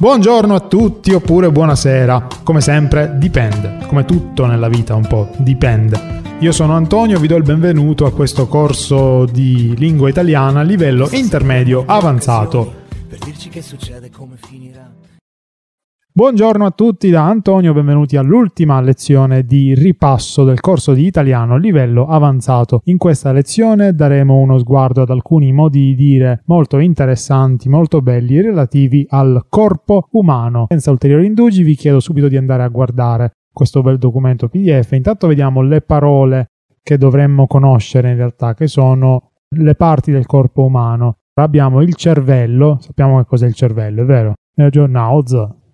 Buongiorno a tutti oppure buonasera. Come sempre, dipende. Come tutto nella vita un po', dipende. Io sono Antonio, vi do il benvenuto a questo corso di lingua italiana a livello intermedio avanzato. Per dirci che succede, come finirà. Buongiorno a tutti da Antonio, benvenuti all'ultima lezione di ripasso del corso di italiano livello avanzato. In questa lezione daremo uno sguardo ad alcuni modi di dire molto interessanti, molto belli relativi al corpo umano. Senza ulteriori indugi vi chiedo subito di andare a guardare questo bel documento PDF. Intanto vediamo le parole che dovremmo conoscere in realtà, che sono le parti del corpo umano. Abbiamo il cervello, sappiamo che cos'è il cervello, è vero? Nel giornale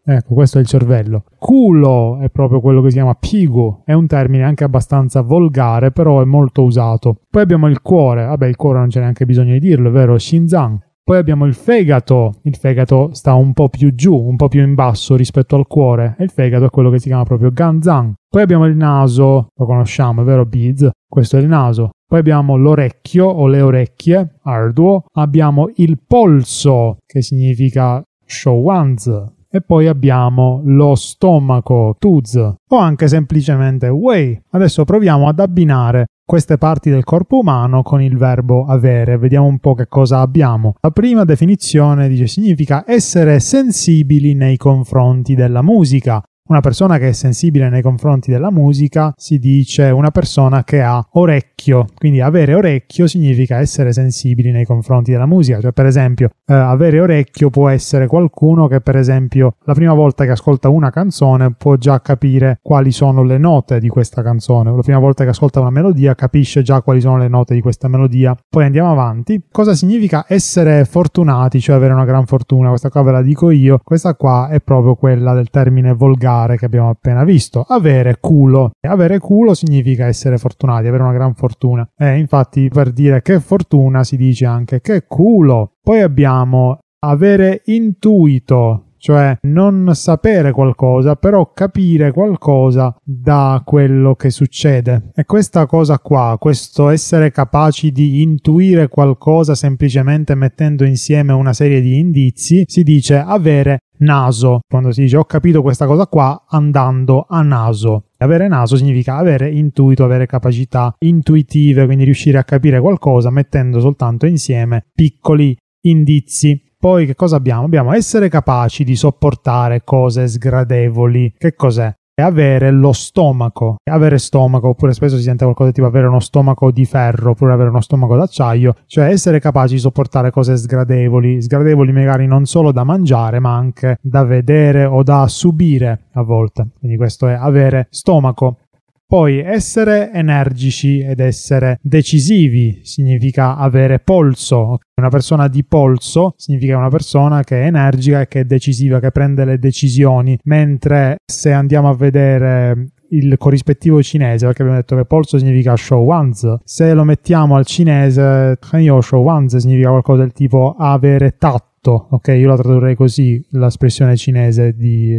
Ecco, questo è il cervello. Culo è proprio quello che si chiama pigo, è un termine anche abbastanza volgare, però è molto usato. Poi abbiamo il cuore, vabbè il cuore non c'è neanche bisogno di dirlo, è vero, Shinzan. Poi abbiamo il fegato, il fegato sta un po' più giù, un po' più in basso rispetto al cuore, e il fegato è quello che si chiama proprio Ganzan. Poi abbiamo il naso, lo conosciamo, è vero, Beads, questo è il naso. Poi abbiamo l'orecchio o le orecchie, arduo. Abbiamo il polso, che significa Shouwanz, e poi abbiamo lo stomaco, tuz, o anche semplicemente way. Adesso proviamo ad abbinare queste parti del corpo umano con il verbo avere. Vediamo un po' che cosa abbiamo. La prima definizione dice significa essere sensibili nei confronti della musica, una persona che è sensibile nei confronti della musica si dice una persona che ha orecchio, quindi avere orecchio significa essere sensibili nei confronti della musica, cioè per esempio eh, avere orecchio può essere qualcuno che per esempio la prima volta che ascolta una canzone può già capire quali sono le note di questa canzone, la prima volta che ascolta una melodia capisce già quali sono le note di questa melodia. Poi andiamo avanti. Cosa significa essere fortunati, cioè avere una gran fortuna? Questa qua ve la dico io, questa qua è proprio quella del termine volgare particolare che abbiamo appena visto, avere culo. Avere culo significa essere fortunati, avere una gran fortuna. E eh, infatti per dire che fortuna si dice anche che culo. Poi abbiamo avere intuito, cioè non sapere qualcosa, però capire qualcosa da quello che succede. E questa cosa qua, questo essere capaci di intuire qualcosa semplicemente mettendo insieme una serie di indizi, si dice avere naso, quando si dice ho capito questa cosa qua andando a naso. Avere naso significa avere intuito, avere capacità intuitive, quindi riuscire a capire qualcosa mettendo soltanto insieme piccoli indizi. Poi che cosa abbiamo? Abbiamo essere capaci di sopportare cose sgradevoli. Che cos'è? è avere lo stomaco. Avere stomaco, oppure spesso si sente qualcosa tipo avere uno stomaco di ferro, oppure avere uno stomaco d'acciaio, cioè essere capaci di sopportare cose sgradevoli, sgradevoli magari non solo da mangiare, ma anche da vedere o da subire a volte. Quindi questo è avere stomaco. Poi essere energici ed essere decisivi significa avere polso. Una persona di polso significa una persona che è energica e che è decisiva, che prende le decisioni, mentre se andiamo a vedere il corrispettivo cinese, perché abbiamo detto che polso significa show ones, Se lo mettiamo al cinese, eh, io show once significa qualcosa del tipo avere tatto. Ok, io la tradurrei così l'espressione cinese di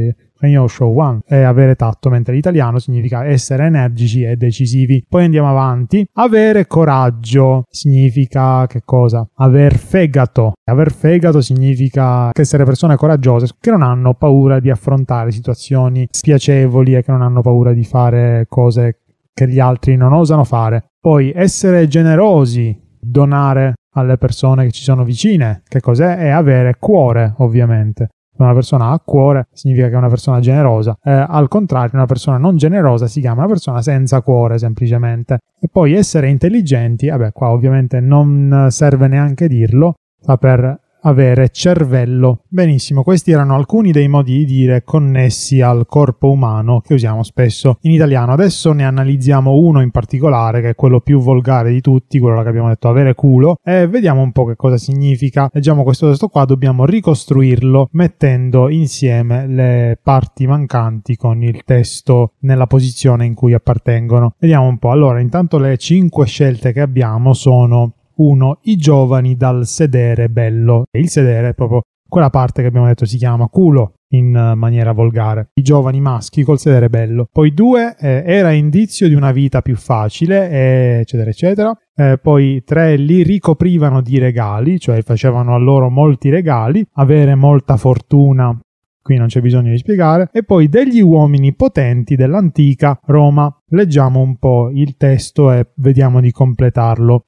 io show one è avere tatto, mentre l'italiano significa essere energici e decisivi. Poi andiamo avanti. Avere coraggio significa che cosa? Aver fegato. Aver fegato significa essere persone coraggiose che non hanno paura di affrontare situazioni spiacevoli e che non hanno paura di fare cose che gli altri non osano fare. Poi essere generosi, donare alle persone che ci sono vicine. Che cos'è? È avere cuore, ovviamente una persona a cuore significa che è una persona generosa, eh, al contrario una persona non generosa si chiama una persona senza cuore semplicemente. E poi essere intelligenti, vabbè qua ovviamente non serve neanche dirlo, saper avere cervello. Benissimo, questi erano alcuni dei modi di dire connessi al corpo umano che usiamo spesso in italiano. Adesso ne analizziamo uno in particolare, che è quello più volgare di tutti, quello che abbiamo detto avere culo, e vediamo un po' che cosa significa. Leggiamo questo testo qua, dobbiamo ricostruirlo mettendo insieme le parti mancanti con il testo nella posizione in cui appartengono. Vediamo un po'. Allora, intanto le cinque scelte che abbiamo sono 1 I giovani dal sedere bello. E il sedere è proprio quella parte che abbiamo detto si chiama culo in eh, maniera volgare. I giovani maschi col sedere bello. Poi 2 eh, era indizio di una vita più facile, eccetera, eccetera. Eh, poi 3 li ricoprivano di regali, cioè facevano a loro molti regali, avere molta fortuna. Qui non c'è bisogno di spiegare. E poi degli uomini potenti dell'antica Roma. Leggiamo un po' il testo e vediamo di completarlo.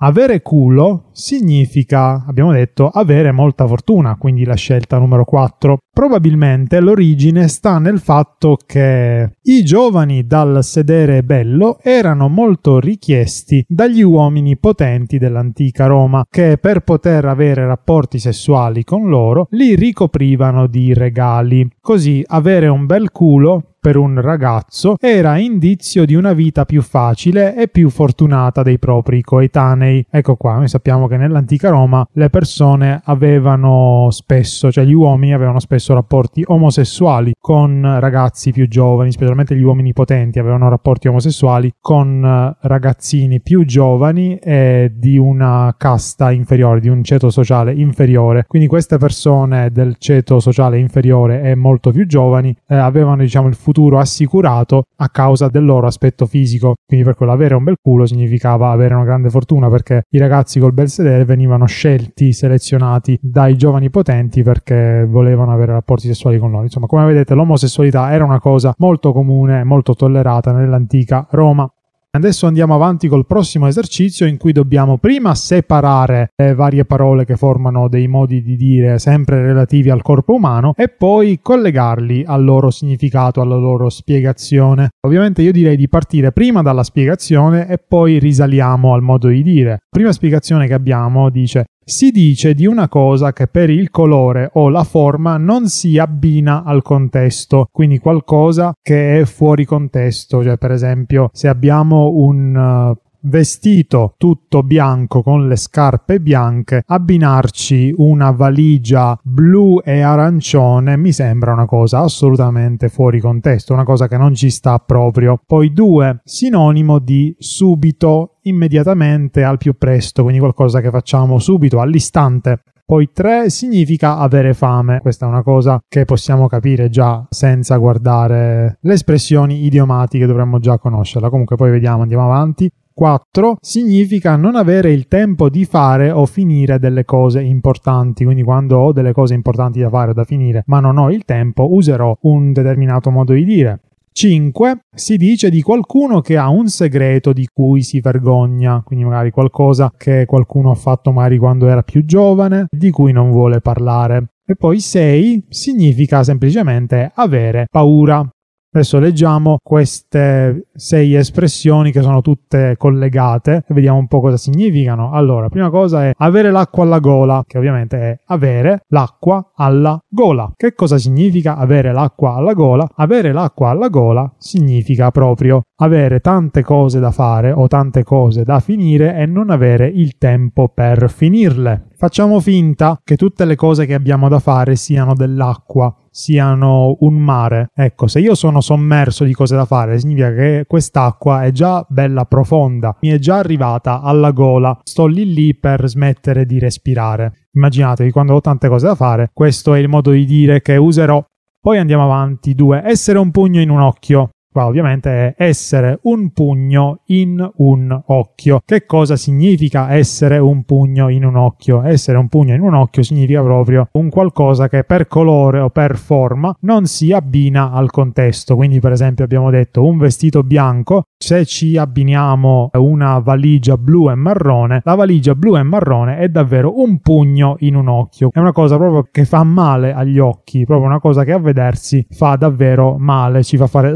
Avere culo significa, abbiamo detto, avere molta fortuna, quindi la scelta numero 4. Probabilmente l'origine sta nel fatto che i giovani dal sedere bello erano molto richiesti dagli uomini potenti dell'antica Roma, che per poter avere rapporti sessuali con loro li ricoprivano di regali. Così avere un bel culo per un ragazzo era indizio di una vita più facile e più fortunata dei propri coetanei. Ecco qua, noi sappiamo che nell'antica Roma le persone avevano spesso, cioè gli uomini avevano spesso rapporti omosessuali con ragazzi più giovani, specialmente gli uomini potenti avevano rapporti omosessuali con ragazzini più giovani e di una casta inferiore, di un ceto sociale inferiore. Quindi queste persone del ceto sociale inferiore e molto più giovani eh, avevano diciamo il futuro futuro assicurato a causa del loro aspetto fisico. Quindi per quello avere un bel culo significava avere una grande fortuna perché i ragazzi col bel sedere venivano scelti, selezionati dai giovani potenti perché volevano avere rapporti sessuali con loro. Insomma, come vedete l'omosessualità era una cosa molto comune, molto tollerata nell'antica Roma. Adesso andiamo avanti col prossimo esercizio in cui dobbiamo prima separare le eh, varie parole che formano dei modi di dire sempre relativi al corpo umano e poi collegarli al loro significato, alla loro spiegazione. Ovviamente io direi di partire prima dalla spiegazione e poi risaliamo al modo di dire. La prima spiegazione che abbiamo dice si dice di una cosa che per il colore o la forma non si abbina al contesto, quindi qualcosa che è fuori contesto, cioè per esempio se abbiamo un eh, vestito tutto bianco con le scarpe bianche, abbinarci una valigia blu e arancione mi sembra una cosa assolutamente fuori contesto, una cosa che non ci sta proprio. Poi due, sinonimo di subito, immediatamente, al più presto, quindi qualcosa che facciamo subito, all'istante. Poi tre significa avere fame. Questa è una cosa che possiamo capire già senza guardare le espressioni idiomatiche, dovremmo già conoscerla. Comunque poi vediamo, andiamo avanti. 4 significa non avere il tempo di fare o finire delle cose importanti. Quindi quando ho delle cose importanti da fare o da finire, ma non ho il tempo, userò un determinato modo di dire. 5 si dice di qualcuno che ha un segreto di cui si vergogna, quindi magari qualcosa che qualcuno ha fatto magari quando era più giovane, di cui non vuole parlare. E poi 6 significa semplicemente avere paura. Adesso leggiamo queste sei espressioni che sono tutte collegate e vediamo un po' cosa significano. Allora, prima cosa è avere l'acqua alla gola, che ovviamente è avere l'acqua alla gola. Che cosa significa avere l'acqua alla gola? Avere l'acqua alla gola significa proprio avere tante cose da fare o tante cose da finire e non avere il tempo per finirle. Facciamo finta che tutte le cose che abbiamo da fare siano dell'acqua siano un mare. Ecco, se io sono sommerso di cose da fare, significa che quest'acqua è già bella profonda, mi è già arrivata alla gola, sto lì lì per smettere di respirare. Immaginatevi quando ho tante cose da fare, questo è il modo di dire che userò. Poi andiamo avanti. 2. Essere un pugno in un occhio qua ovviamente è essere un pugno in un occhio. Che cosa significa essere un pugno in un occhio? Essere un pugno in un occhio significa proprio un qualcosa che per colore o per forma non si abbina al contesto. Quindi per esempio abbiamo detto un vestito bianco, se ci abbiniamo una valigia blu e marrone, la valigia blu e marrone è davvero un pugno in un occhio. È una cosa proprio che fa male agli occhi, proprio una cosa che a vedersi fa davvero male, ci fa fare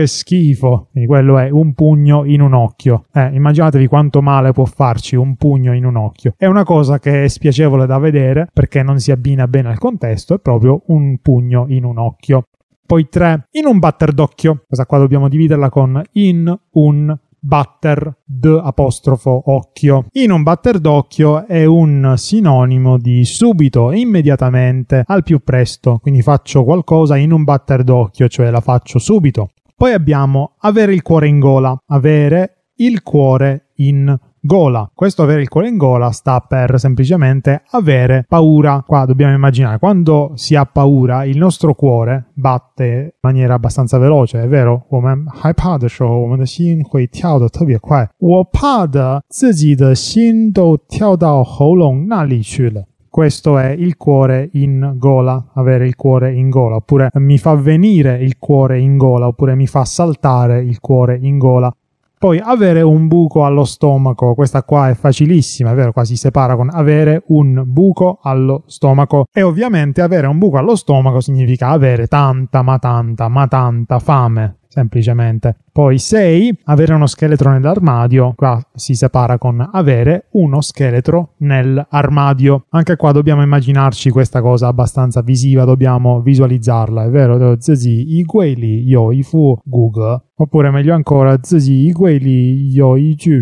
che schifo. Quindi quello è un pugno in un occhio. Eh, immaginatevi quanto male può farci un pugno in un occhio. È una cosa che è spiacevole da vedere perché non si abbina bene al contesto, è proprio un pugno in un occhio. Poi tre, In un batter d'occhio. Questa qua dobbiamo dividerla con in un batter d occhio. In un batter d'occhio è un sinonimo di subito, immediatamente, al più presto. Quindi faccio qualcosa in un batter d'occhio, cioè la faccio subito. Poi abbiamo avere il cuore in gola, avere il cuore in gola. Questo avere il cuore in gola sta per semplicemente avere paura. Qua dobbiamo immaginare, quando si ha paura, il nostro cuore batte in maniera abbastanza veloce, è vero? 我们害怕的时候，我们的心会跳得特别快。我怕的自己的心都跳到喉咙那里去了。questo è il cuore in gola, avere il cuore in gola, oppure mi fa venire il cuore in gola, oppure mi fa saltare il cuore in gola. Poi avere un buco allo stomaco, questa qua è facilissima, è vero, qua si separa con avere un buco allo stomaco. E ovviamente avere un buco allo stomaco significa avere tanta, ma tanta, ma tanta fame, semplicemente. Poi 6, avere uno scheletro nell'armadio, qua si separa con avere uno scheletro nell'armadio. Anche qua dobbiamo immaginarci questa cosa abbastanza visiva, dobbiamo visualizzarla, è vero? Zezi, i gueli, yo, i fu, Google. Oppure meglio ancora, zezi, i gueli, yo, i giu,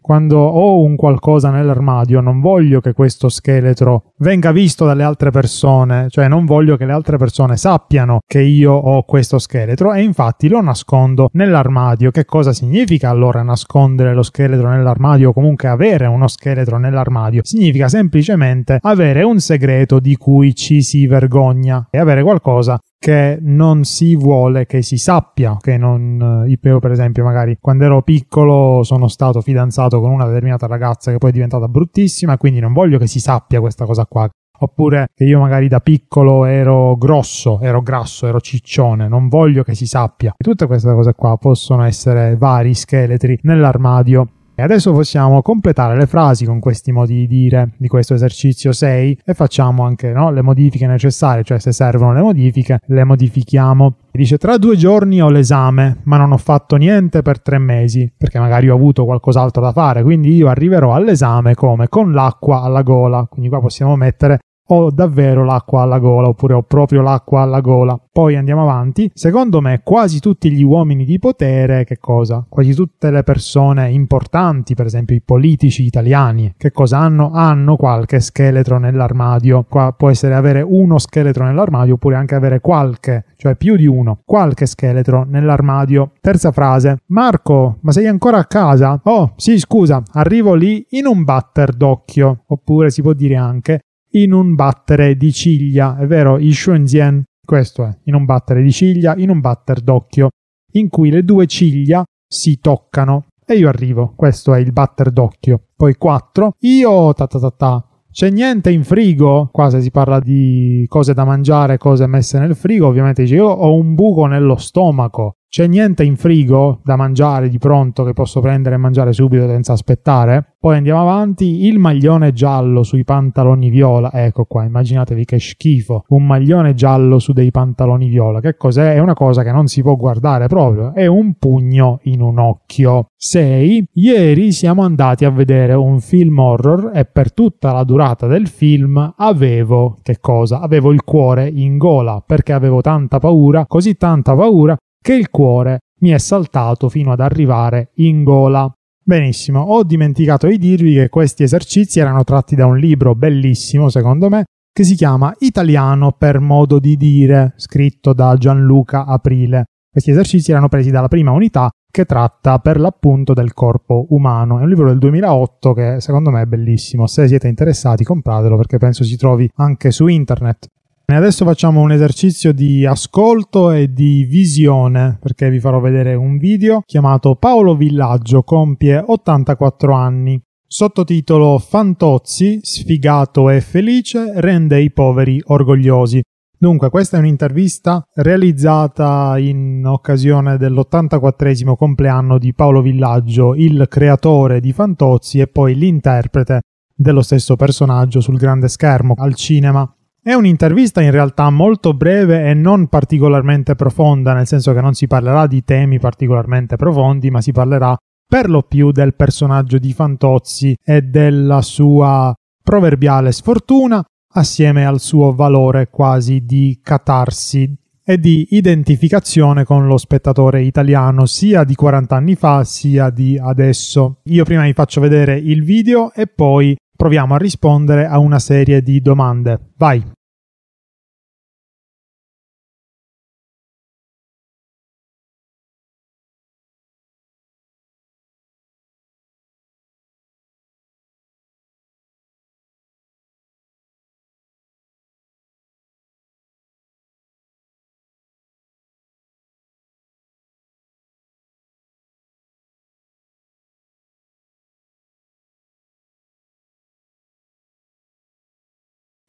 Quando ho un qualcosa nell'armadio non voglio che questo scheletro venga visto dalle altre persone, cioè non voglio che le altre persone sappiano che io ho questo scheletro e infatti lo nascondo nell'armadio. Che cosa significa allora nascondere lo scheletro nell'armadio o comunque avere uno scheletro nell'armadio? Significa semplicemente avere un segreto di cui ci si vergogna e avere qualcosa che non si vuole che si sappia, che non eh, io per esempio magari quando ero piccolo sono stato fidanzato con una determinata ragazza che poi è diventata bruttissima, quindi non voglio che si sappia questa cosa qua, oppure che io magari da piccolo ero grosso, ero grasso, ero ciccione, non voglio che si sappia. E tutte queste cose qua possono essere vari scheletri nell'armadio e adesso possiamo completare le frasi con questi modi di dire di questo esercizio 6 e facciamo anche no, le modifiche necessarie, cioè se servono le modifiche le modifichiamo. E dice tra due giorni ho l'esame, ma non ho fatto niente per tre mesi, perché magari ho avuto qualcos'altro da fare, quindi io arriverò all'esame come? Con l'acqua alla gola, quindi qua possiamo mettere ho davvero l'acqua alla gola oppure ho proprio l'acqua alla gola. Poi andiamo avanti. Secondo me quasi tutti gli uomini di potere, che cosa? Quasi tutte le persone importanti, per esempio i politici italiani, che cosa hanno? Hanno qualche scheletro nell'armadio. Qua può essere avere uno scheletro nell'armadio oppure anche avere qualche, cioè più di uno, qualche scheletro nell'armadio. Terza frase. Marco, ma sei ancora a casa? Oh, sì, scusa, arrivo lì in un batter d'occhio. Oppure si può dire anche in un battere di ciglia, è vero, il Shuanzian, questo è, in un battere di ciglia, in un batter d'occhio, in cui le due ciglia si toccano. E io arrivo, questo è il batter d'occhio. Poi 4, io ta ta ta ta, c'è niente in frigo? Qua se si parla di cose da mangiare, cose messe nel frigo, ovviamente dice io ho un buco nello stomaco c'è niente in frigo da mangiare di pronto che posso prendere e mangiare subito senza aspettare. Poi andiamo avanti, il maglione giallo sui pantaloni viola, ecco qua, immaginatevi che schifo, un maglione giallo su dei pantaloni viola, che cos'è? È una cosa che non si può guardare proprio, è un pugno in un occhio. 6. Ieri siamo andati a vedere un film horror e per tutta la durata del film avevo, che cosa? Avevo il cuore in gola perché avevo tanta paura, così tanta paura che il cuore mi è saltato fino ad arrivare in gola. Benissimo, ho dimenticato di dirvi che questi esercizi erano tratti da un libro bellissimo, secondo me, che si chiama Italiano per modo di dire, scritto da Gianluca Aprile. Questi esercizi erano presi dalla prima unità che tratta per l'appunto del corpo umano. È un libro del 2008 che secondo me è bellissimo. Se siete interessati compratelo perché penso si trovi anche su internet. E Adesso facciamo un esercizio di ascolto e di visione perché vi farò vedere un video chiamato Paolo Villaggio compie 84 anni. Sottotitolo Fantozzi, sfigato e felice, rende i poveri orgogliosi. Dunque, questa è un'intervista realizzata in occasione dell'84 compleanno di Paolo Villaggio, il creatore di Fantozzi e poi l'interprete dello stesso personaggio sul grande schermo al cinema. È un'intervista in realtà molto breve e non particolarmente profonda, nel senso che non si parlerà di temi particolarmente profondi, ma si parlerà per lo più del personaggio di Fantozzi e della sua proverbiale sfortuna, assieme al suo valore quasi di catarsi e di identificazione con lo spettatore italiano, sia di 40 anni fa sia di adesso. Io prima vi faccio vedere il video e poi proviamo a rispondere a una serie di domande. Vai!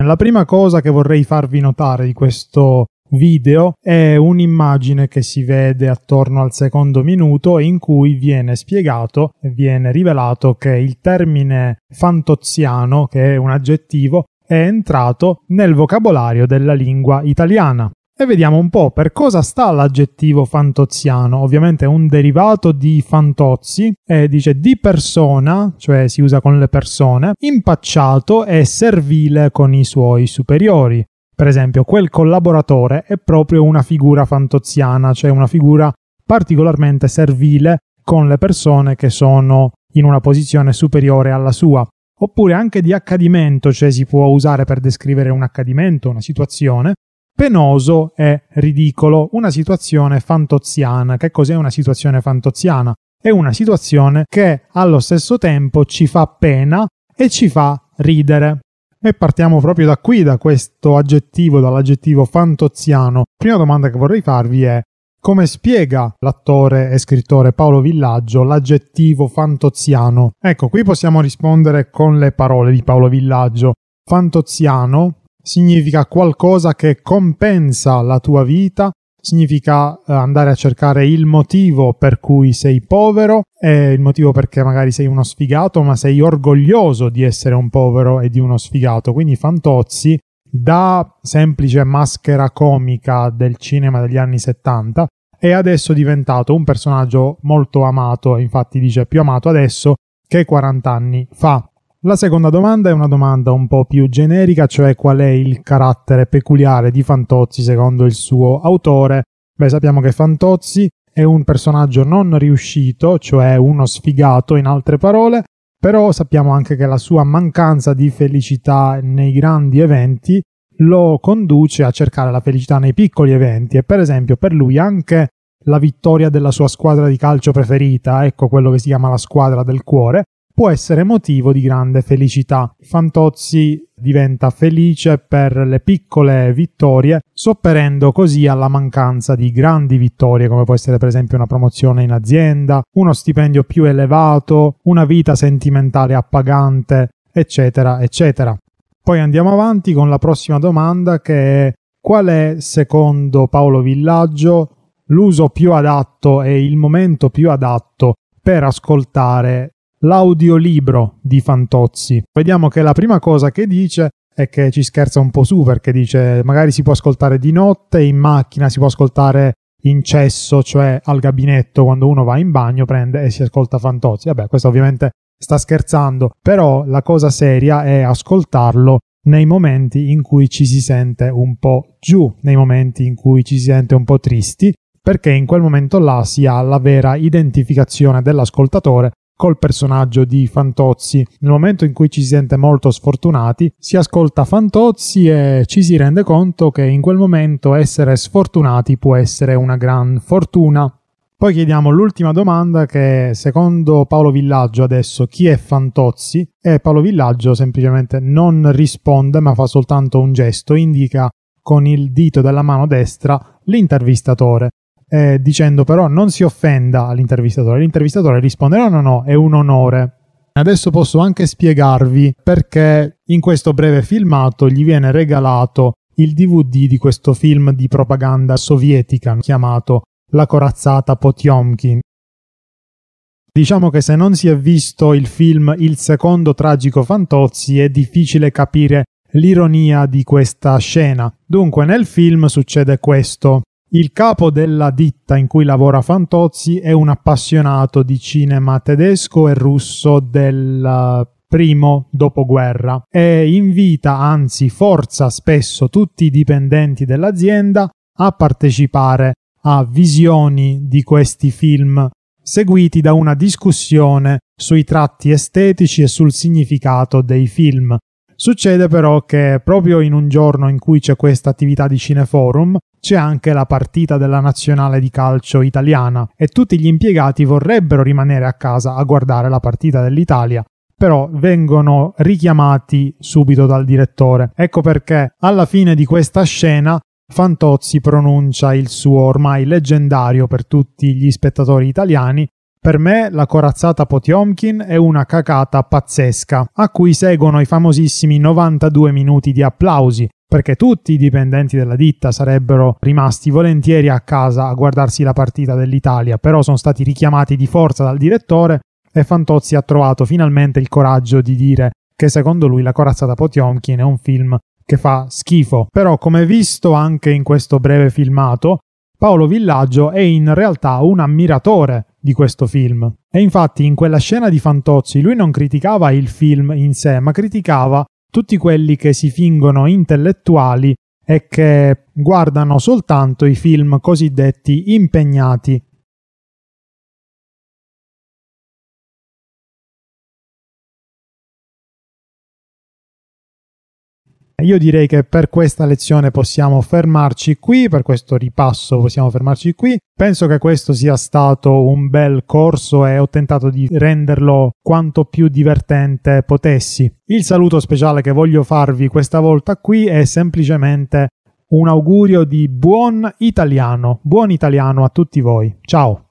La prima cosa che vorrei farvi notare di questo video è un'immagine che si vede attorno al secondo minuto in cui viene spiegato e viene rivelato che il termine fantoziano, che è un aggettivo, è entrato nel vocabolario della lingua italiana e vediamo un po' per cosa sta l'aggettivo fantoziano. Ovviamente è un derivato di fantozzi e dice di persona, cioè si usa con le persone, impacciato e servile con i suoi superiori. Per esempio, quel collaboratore è proprio una figura fantoziana, cioè una figura particolarmente servile con le persone che sono in una posizione superiore alla sua. Oppure anche di accadimento, cioè si può usare per descrivere un accadimento, una situazione, penoso e ridicolo, una situazione fantoziana. Che cos'è una situazione fantoziana? È una situazione che allo stesso tempo ci fa pena e ci fa ridere. E partiamo proprio da qui, da questo aggettivo, dall'aggettivo fantoziano. Prima domanda che vorrei farvi è come spiega l'attore e scrittore Paolo Villaggio l'aggettivo fantoziano? Ecco, qui possiamo rispondere con le parole di Paolo Villaggio. Fantoziano significa qualcosa che compensa la tua vita, significa eh, andare a cercare il motivo per cui sei povero, e il motivo perché magari sei uno sfigato, ma sei orgoglioso di essere un povero e di uno sfigato. Quindi Fantozzi, da semplice maschera comica del cinema degli anni 70, è adesso diventato un personaggio molto amato, infatti dice più amato adesso che 40 anni fa. La seconda domanda è una domanda un po' più generica, cioè qual è il carattere peculiare di Fantozzi secondo il suo autore. Beh, sappiamo che Fantozzi è un personaggio non riuscito, cioè uno sfigato in altre parole, però sappiamo anche che la sua mancanza di felicità nei grandi eventi lo conduce a cercare la felicità nei piccoli eventi e per esempio per lui anche la vittoria della sua squadra di calcio preferita, ecco quello che si chiama la squadra del cuore, può essere motivo di grande felicità. Fantozzi diventa felice per le piccole vittorie, sopperendo così alla mancanza di grandi vittorie, come può essere per esempio una promozione in azienda, uno stipendio più elevato, una vita sentimentale appagante, eccetera, eccetera. Poi andiamo avanti con la prossima domanda che è qual è, secondo Paolo Villaggio, l'uso più adatto e il momento più adatto per ascoltare l'audiolibro di Fantozzi. Vediamo che la prima cosa che dice è che ci scherza un po' su perché dice magari si può ascoltare di notte, in macchina si può ascoltare in cesso, cioè al gabinetto quando uno va in bagno, prende e si ascolta Fantozzi. Vabbè, questo ovviamente sta scherzando, però la cosa seria è ascoltarlo nei momenti in cui ci si sente un po' giù, nei momenti in cui ci si sente un po' tristi, perché in quel momento là si ha la vera identificazione dell'ascoltatore col personaggio di Fantozzi. Nel momento in cui ci si sente molto sfortunati, si ascolta Fantozzi e ci si rende conto che in quel momento essere sfortunati può essere una gran fortuna. Poi chiediamo l'ultima domanda che secondo Paolo Villaggio adesso chi è Fantozzi e Paolo Villaggio semplicemente non risponde ma fa soltanto un gesto, indica con il dito della mano destra l'intervistatore eh, dicendo però non si offenda all'intervistatore. L'intervistatore risponderà no, no, è un onore. Adesso posso anche spiegarvi perché in questo breve filmato gli viene regalato il DVD di questo film di propaganda sovietica chiamato La corazzata Potiomkin. Diciamo che se non si è visto il film Il secondo tragico Fantozzi è difficile capire l'ironia di questa scena. Dunque nel film succede questo. Il capo della ditta in cui lavora Fantozzi è un appassionato di cinema tedesco e russo del eh, primo dopoguerra e invita, anzi forza spesso tutti i dipendenti dell'azienda a partecipare a visioni di questi film, seguiti da una discussione sui tratti estetici e sul significato dei film. Succede però che proprio in un giorno in cui c'è questa attività di cineforum, c'è anche la partita della nazionale di calcio italiana e tutti gli impiegati vorrebbero rimanere a casa a guardare la partita dell'Italia, però vengono richiamati subito dal direttore. Ecco perché alla fine di questa scena Fantozzi pronuncia il suo ormai leggendario per tutti gli spettatori italiani per me la corazzata Potiomkin è una cacata pazzesca, a cui seguono i famosissimi 92 minuti di applausi, perché tutti i dipendenti della ditta sarebbero rimasti volentieri a casa a guardarsi la partita dell'Italia, però sono stati richiamati di forza dal direttore e Fantozzi ha trovato finalmente il coraggio di dire che secondo lui La corazzata Potiomkin è un film che fa schifo. Però come visto anche in questo breve filmato, Paolo Villaggio è in realtà un ammiratore di questo film. E infatti in quella scena di Fantozzi lui non criticava il film in sé, ma criticava tutti quelli che si fingono intellettuali e che guardano soltanto i film cosiddetti impegnati Io direi che per questa lezione possiamo fermarci qui, per questo ripasso possiamo fermarci qui. Penso che questo sia stato un bel corso e ho tentato di renderlo quanto più divertente potessi. Il saluto speciale che voglio farvi questa volta qui è semplicemente un augurio di buon italiano, buon italiano a tutti voi. Ciao!